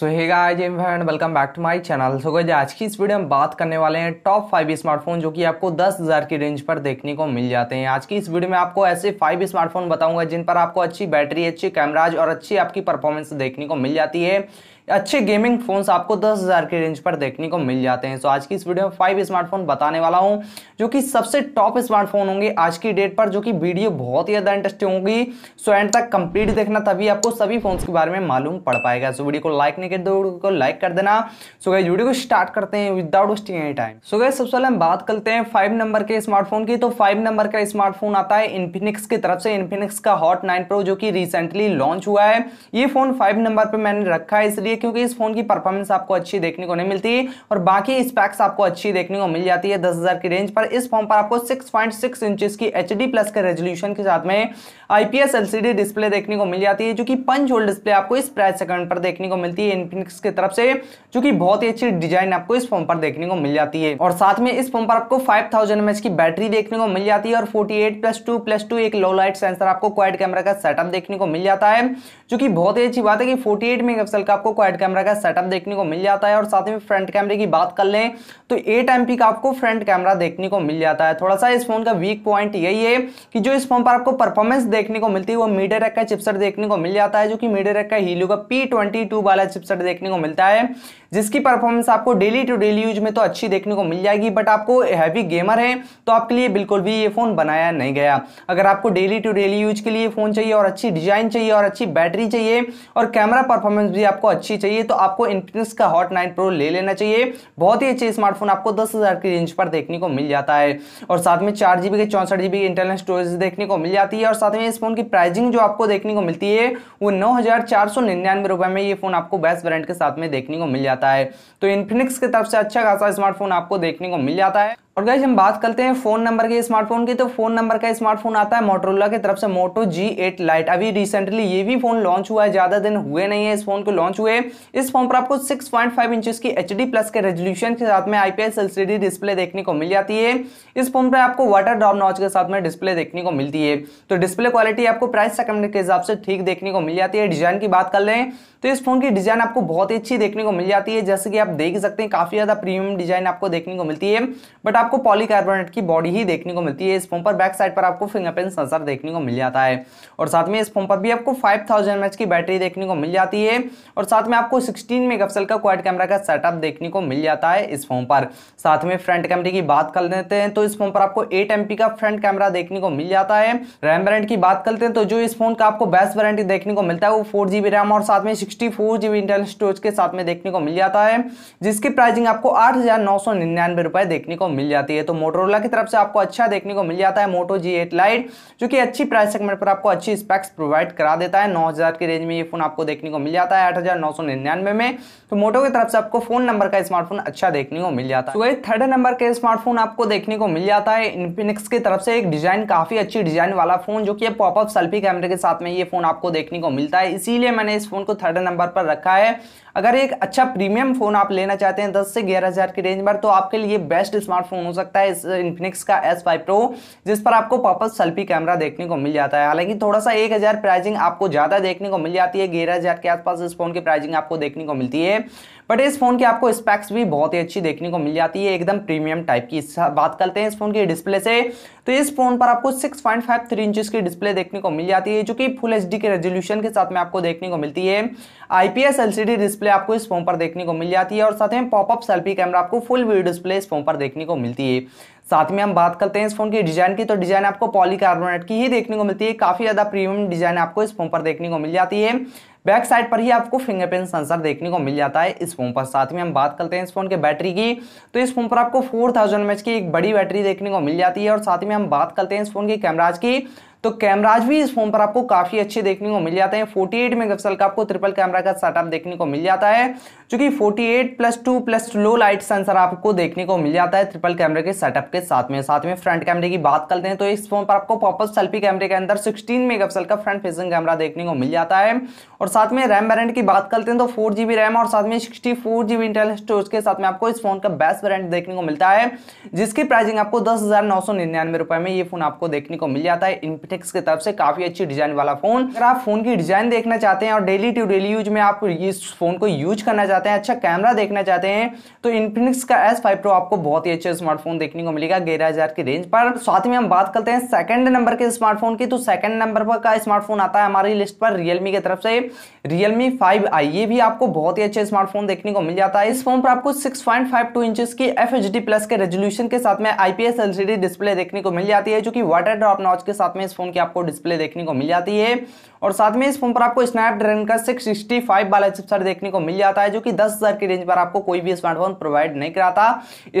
so hey guys and welcome back to my channel so guys आज की इस video में बात करने वाले हैं टॉप फाइव स्मार्टफोन जो कि आपको दस हज़ार की रेंज पर देखने को मिल जाते हैं आज की इस वीडियो में आपको ऐसे फाइव स्मार्टफोन बताऊंगा जिन पर आपको अच्छी बैटरी अच्छी कैमराज और अच्छी आपकी परफॉर्मेंस देखने को मिल जाती है अच्छे गेमिंग फोन्स आपको दस हज़ार के रेंज पर देखने को मिल जाते हैं तो आज की इस वीडियो में फाइव स्मार्टफोन बताने वाला हूँ जो कि सबसे टॉप स्मार्टफोन होंगे आज की डेट पर जो कि वीडियो बहुत ही ज़्यादा इंटरेस्टिंग होगी सो एंड तक कंप्लीट देखना तभी आपको सभी फोन के बारे में मालूम पड़ पाएगा सो वीडियो को लाइक नहीं कर दो वीडियो को लाइक कर देना सो गई वीडियो को स्टार्ट करते हैं without wasting any time so guys सबसे पहले हम बात करते हैं फाइव नंबर के स्मार्टफोन की तो फाइव नंबर का स्मार्टफोन आता है इन्फिनिक्स की तरफ से इन्फिनिक्स का हॉट नाइन प्रो जो कि रिसेंटली लॉन्च हुआ है ये फोन फाइव नंबर पर मैंने रखा है इसलिए क्योंकि इस फोन की परफॉर्मेंस आपको अच्छी देखने को नहीं मिलती और बाकी स्पैक्स आपको अच्छी देखने को मिल जाती है दस हजार की रेंज पर इस फोन पर आपको सिक्स पॉइंट सिक्स इंचज की एच डी प्लस के रेजोल्यूशन के साथ में आईपीएस एलसीडी डिस्प्ले देखने को मिल जाती है जो कि पंच होल्ड डिस्प्ले आपको इस प्राइस सेकंड पर देखने को मिलती है इनफिनिक्स की तरफ से जो कि बहुत ही अच्छी डिजाइन आपको इस फोन पर देखने को मिल जाती है और साथ में इस फोन पर आपको फाइव थाउजेंड की बैटरी देखने को मिल जाती है और forty eight plus two plus two एक लो लाइट सेंसर आपको क्वाइट कैमरा का सेटअप देखने को मिल जाता है जो कि बहुत ही अच्छी बात है कि फोर्टी एट मेगापिक्सल का आपको साइड कैमरा का सेटअप देखने को मिल जाता है और साथ में फ्रंट कैमरे की बात कर लें तो एट एम का आपको फ्रंट कैमरा देखने को मिल जाता है थोड़ा सा इस फोन का वीक पॉइंट यही है कि जो इस फोन पर आपको परफॉर्मेंस देखने को मिलती है वो मीडिया का चिपसेट देखने को मिल जाता है जो कि मीडिया का हीलो का पी वाला चिपसेट देखने को मिलता है जिसकी परफॉर्मेंस आपको डेली टू डेली यूज में तो अच्छी देखने को मिल जाएगी बट आपको हैवी गेमर है तो आपके लिए बिल्कुल भी ये फ़ोन बनाया नहीं गया अगर आपको डेली टू डेली यूज के लिए फ़ोन चाहिए और अच्छी डिजाइन चाहिए और अच्छी बैटरी चाहिए और कैमरा परफॉर्मेंस भी आपको अच्छी चाहिए तो आपको इनफिनिक्स का हॉट नाइन प्रो ले लेना चाहिए बहुत ही अच्छे स्मार्टफोन आपको दस हज़ार की रेंज पर देखने को मिल जाता है और साथ में चार जीबी के चौंसठ जीबी इंटरनल स्टोरेज देखने को मिल जाती है और साथ में इस फोन की प्राइसिंग जो आपको देखने को मिलती है वो नौ हज़ार चार सौ निन्यानवे रुपये में ये फोन आपको बेस्ट ब्रांड के साथ में देखने को मिल जाता है जाता है तो इन्फिनिक्स की तरफ से अच्छा खासा स्मार्टफोन आपको देखने को मिल जाता है और गाइज हम बात करते हैं फोन नंबर के स्मार्टफोन की तो फोन नंबर का स्मार्टफोन आता है मोटरोला की तरफ से मोटो G8 एट लाइट अभी रिसेंटली ये भी फोन लॉन्च हुआ है ज्यादा दिन हुए नहीं है इस फोन को लॉन्च हुए इस फोन पर आपको 6.5 पॉइंट इंचेस की एच प्लस के रेजोल्यूशन के साथ में आईपीएस एलसीडी डिस्प्ले देखने को मिल जाती है इस फोन पर आपको वाटर ड्रॉप नॉच के साथ में डिस्प्ले देखने को मिलती है तो डिस्प्ले क्वालिटी आपको प्राइस सेकंड के हिसाब से ठीक देखने को मिल जाती है डिजाइन की बात कर लें तो इस फोन की डिजाइन आपको बहुत ही अच्छी देखने को मिल जाती है जैसे कि आप देख सकते हैं काफी ज्यादा प्रीमियम डिजाइन आपको देखने को मिलती है बट आप आपको पॉलीकार्बोनेट की बॉडी ही देखने को मिलती है इस फोन पर बैक साइड पर आपको फिंगरप्रिंट सेंसर देखने को मिल जाता है और साथ में इस फोन पर भी आपको फाइव थाउजेंड की बैटरी देखने को मिल जाती है और साथ में आपको सिक्सटीन मेगापिक्सल का क्वाइट कैमरा का सेटअप देखने को मिल जाता है इस फोन पर साथ में फ्रंट कैमरे की बात कर लेते हैं तो इस फोन पर आपको एट का फ्रंट कैमरा देखने को मिल जाता है रैम ब्रांड की बात करते हैं तो जो इस फोन का आपको बेस्ट वारंटी देखने को मिलता है वो फोर रैम और साथ में सिक्सटी फोर इंटरनल स्टोरेज के साथ में देखने को मिल जाता है जिसकी प्राइसिंग आपको आठ हजार नौ सौ निन्यानवे रुपए देखने को मिल जाती है तो मोटरोला की तरफ से आपको अच्छा देखने को मिल जाता है मोटो जी एट लाइट जो कि अच्छी प्राइस सेगमेंट पर आपको अच्छी स्पेक्स प्रोवाइड करा देता है नौ हज़ार की रेंज में ये फोन आपको देखने को मिल जाता है आठ में तो मोटो की तरफ से आपको फोन नंबर का स्मार्टफोन अच्छा देखने को मिल जाता है तो थर्ड नंबर का स्मार्टफोन आपको देखने को मिल जाता है इन्फिनिक्स की तरफ से एक डिजाइन काफ़ी अच्छी डिजाइन वाला फोन जो कि पॉपअप सेल्फी कैमरे के साथ में ये फोन आपको देखने को मिलता है इसीलिए मैंने इस फोन को थर्ड नंबर पर रखा है अगर एक अच्छा प्रीमियम फोन आप लेना चाहते हैं दस से ग्यारह हज़ार की रेंज पर तो आपके लिए बेस्ट स्मार्टफोन फोन हो सकता है इस इन्फिनिक्स का एस फाइव प्रो जिस पर आपको पॉपअप सेल्फी कैमरा देखने को मिल जाता है हालांकि थोड़ा सा एक हज़ार प्राइजिंग आपको ज़्यादा देखने को मिल जाती है ग्यारह हज़ार के आसपास इस फोन की प्राइजिंग आपको देखने को मिलती है बट इस फोन की आपको स्पेक्स भी बहुत ही अच्छी देखने को मिल जाती है एकदम प्रीमियम टाइप की बात करते हैं इस फोन की डिस्प्ले से तो इस फोन पर आपको 6.53 पॉइंट इंचेस की डिस्प्ले देखने को मिल जाती है जो कि फुल एच के रेजोल्यूशन के साथ में आपको देखने को मिलती है आईपीएस एलसीडी डिस्प्ले आपको इस फोन पर देखने को मिल जाती है और साथ में पॉपअप सेल्फी कैमरा आपको फुल व्यू डिस्प्ले इस फोन पर देखने को मिलती है साथ में हम बात करते हैं इस फोन की डिजाइन की तो डिजाइन आपको पॉलीकार्बोनेट की ही देखने को मिलती है काफी ज्यादा प्रीमियम डिजाइन आपको इस फोन पर देखने को मिल जाती है बैक साइड पर ही आपको फिंगरप्रिंट सेंसर देखने को मिल जाता है इस फोन पर साथ में हम बात करते हैं इस फोन के बैटरी की तो इस फोन पर आपको फोर थाउजेंड की एक बड़ी बैटरी देखने को मिल जाती है और साथ में हम बात करते हैं इस फोन के कैमराज की तो कैमराज भी इस फोन पर आपको काफ़ी अच्छे देखने को मिल जाते हैं 48 मेगापिक्सल का आपको ट्रिपल कैमरा का सेटअप देखने को मिल जाता है जो कि forty plus two plus low light sensor आपको देखने को मिल जाता है ट्रिपल कैमरे के सेटअप के साथ में साथ में फ्रंट कैमरे की बात करते हैं तो इस फोन पर आपको पॉपस सेल्फी कैमरे के अंदर सिक्सटीन मेगापिक्सल का फ्रंट फेसिंग कैमरा देखने को मिल जाता है और साथ में रैम वेरेंट की बात करते हैं तो फोर रैम और साथ में सिक्सटी फोर इंटरनल स्टोरेज के साथ में आपको इस फोन का बेस्ट वेरेंट देखने को मिलता है जिसकी प्राइसिंग आपको दस हजार नौ सौ निन्यानवे में ये फोन आपको देखने को मिल जाता है टेक्स की तरफ से काफ़ी अच्छी डिज़ाइन वाला फ़ोन अगर आप फ़ोन की डिज़ाइन देखना चाहते हैं और डेली टू डेली यूज में आप इस फ़ोन को यूज करना चाहते हैं अच्छा कैमरा देखना चाहते हैं तो इन्फिनिक्स का एस फाइव प्रो आपको बहुत ही अच्छा स्मार्टफोन देखने को मिलेगा ग्यारह हज़ार की रेंज पर साथ में हम बात करते हैं सेकंड नंबर के स्मार्टफोन की तो सेकंड नंबर पर का स्मार्टफोन आता है हमारी लिस्ट पर रियलमी की तरफ से रियलमी फाइव आई ये भी आपको बहुत ही अच्छे स्मार्टफोन देखने को मिल जाता है इस फोन पर आपको six point five two inches F H D D plus के रेजोल्यूशन के साथ में आईपीएस एलसीडी डिस्प्ले देखने को मिल जाती है जो कि वाटर ड्रॉप नॉच के साथ में इस फोन की आपको डिस्प्ले देखने को मिल जाती है और साथ में इस फोन पर आपको स्नैपड्रैगन का सिक्स सिक्सटी फाइव वाला चिपसेट देखने को मिल जाता है जो कि दस हज़ार की रेंज पर आपको कोई भी स्मार्टफोन प्रोवाइड नहीं कराता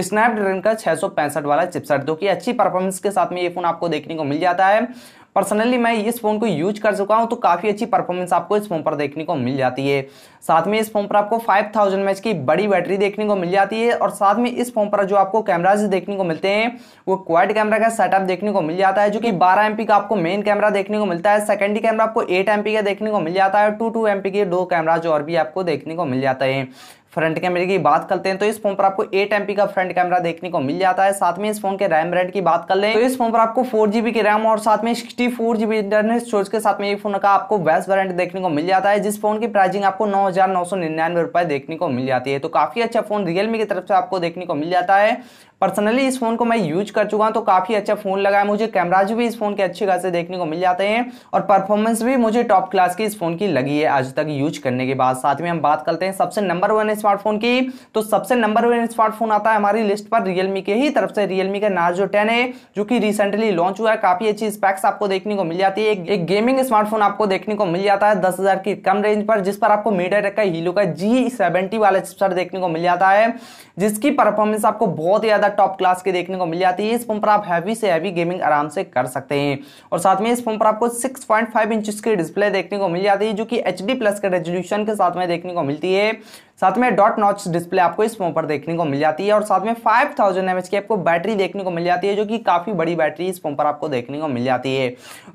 स्नैपड्रैगन का छः सौ पैंसठ वाला चिपसेट जो कि अच्छी परफॉर्मेंस के साथ में ये फोन आपको देखने को मिल जाता है पर्सनली मैं इस फ़ोन को यूज कर चुका हूँ तो काफ़ी अच्छी परफॉर्मेंस आपको इस फ़ोन पर देखने को मिल जाती है साथ में इस फ़ोन पर आपको फाइव थाउजेंड एच की बड़ी बैटरी देखने को मिल जाती है और साथ में इस फ़ोन पर जो आपको कैमराज देखने को मिलते हैं वो क्वाइट कैमरा का सेटअप देखने को मिल जाता है जो कि बारह एम का आपको मेन कैमरा देखने को मिलता है सेकेंडरी कैमरा आपको एट एम का देखने को मिल जाता है और टू टू एम के दो कैमराज और भी आपको देखने को मिल जाते हैं फ्रंट कैमरे की बात करते हैं तो इस फोन पर आपको एट एमपी का फ्रंट कैमरा देखने को मिल जाता है साथ में इस फोन के रैम रेंट की बात कर लें तो इस फोन पर आपको फोर जीबी की रैम और साथ में sixty four GB internet storage के साथ में ये फोन का आपको बेस्ट वारंट देखने को मिल जाता है जिस फोन की प्राइसिंग आपको नौ हजार नौ सौ निन्यानवे रुपए देखने को मिल जाती है तो काफी अच्छा फोन रियलमी की तरफ से आपको देखने को मिल जाता है पर्सनली इस फ़ोन को मैं यूज कर चुका हूँ तो काफ़ी अच्छा फ़ोन लगा है मुझे कैमराज भी इस फ़ोन के अच्छे खासे देखने को मिल जाते हैं और परफॉर्मेंस भी मुझे टॉप क्लास की इस फ़ोन की लगी है आज तक यूज करने के बाद साथ में हम बात करते हैं सबसे नंबर वन स्मार्टफोन की तो सबसे नंबर वन स्मार्टफोन आता है हमारी लिस्ट पर रियलमी के ही तरफ से रियलमी का नार्जो टेन है जो कि रिसेंटली लॉन्च हुआ है काफ़ी अच्छी स्पैक्स आपको देखने को मिल जाती है एक गेमिंग स्मार्टफोन आपको देखने को मिल जाता है दस हजार की कम रेंज पर जिस पर आपको मीडिया का हीलो का जी सेवेंटी वाला चिपसर देखने को मिल जाता है जिसकी परफॉर्मेंस आपको बहुत ज़्यादा टॉप क्लास की देखने को मिल जाती है इस फोन पर आप हैवी से हैवी गेमिंग आराम से कर सकते हैं और साथ में इस फोन पर आपको 6.5 पॉइंट इंच की डिस्प्ले देखने को मिल जाती है जो कि एच प्लस के रेजोल्यूशन के साथ में देखने को मिलती है साथ में डॉट नॉच डिस्प्ले आपको इस फोन पर देखने को मिल जाती है और साथ में फाइव थाउजेंड एमएच की आपको बैटरी देखने को मिल जाती है जो कि काफ़ी बड़ी बैटरी इस फोन पर आपको देखने को मिल जाती है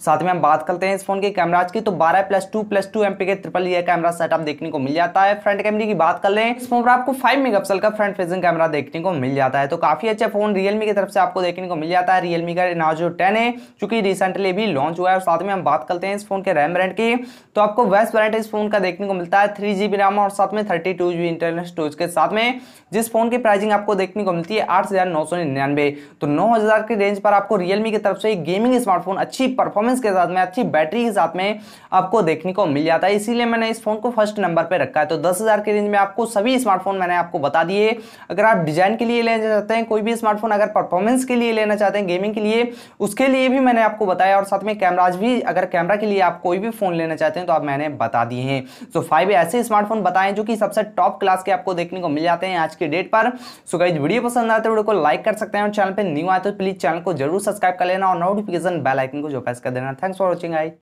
साथ में हम बात करते हैं इस फोन के कैमराज की तो बारह plus two plus two M के ट्रिपल ईयर कैमरा सेटअप देखने को मिल जाता है फ्रंट कैमरे की बात कर लें इस फोन पर आपको फाइव मेगा का फ्रंट फेसिंग कैमरा देखने को मिल जाता है तो काफ़ी अच्छा फोन रियलमी की तरफ से आपको देखने को मिल जाता है रियलमी का नाजो टेन है चूँकि रिसेंटली भी लॉन्च हुआ है और साथ में हम बात करते हैं इस फोन के रैम ब्रांड की तो आपको वेस्ट ब्रांड इस फोन का देखने को मिलता है थ्री राम और साथ में thirty two two G internal storage के साथ में जिस फोन की प्राइसिंग आपको देखने को मिलती है आठ हजार नौ सौ निन्यानवे तो नौ हजार की रेंज पर आपको रियलमी की तरफ से एक गेमिंग स्मार्टफोन अच्छी परफॉर्मेंस के साथ में अच्छी बैटरी के साथ में आपको देखने को मिल जाता है इसीलिए मैंने इस फोन को फर्स्ट नंबर पर रखा है तो दस हजार रेंज में आपको सभी स्मार्टफोन मैंने आपको बता दिए अगर आप डिजाइन के लिए लेना चाहते हैं कोई भी स्मार्टफोन अगर परफॉर्मेंस के लिए लेना चाहते हैं गेमिंग के लिए उसके लिए भी मैंने आपको बताया और साथ में कैमराज भी अगर कैमरा के लिए आप कोई भी फोन लेना चाहते हैं तो आप मैंने बता दिए हैं तो फाइव ऐसे स्मार्टफोन बताएं जो कि सबसे टॉप टॉप क्लास के आपको देखने को मिल जाते हैं आज की डेट पर सो गाइज वीडियो पसंद आते तो वीडियो को लाइक कर सकते हैं और चैनल पर न्यू आए तो प्लीज चैनल को जरूर सब्सक्राइब कर लेना और नोटिफिकेशन बेल आइकन को जो प्रेस कर देना थैंक्स फॉर वॉचिंग आई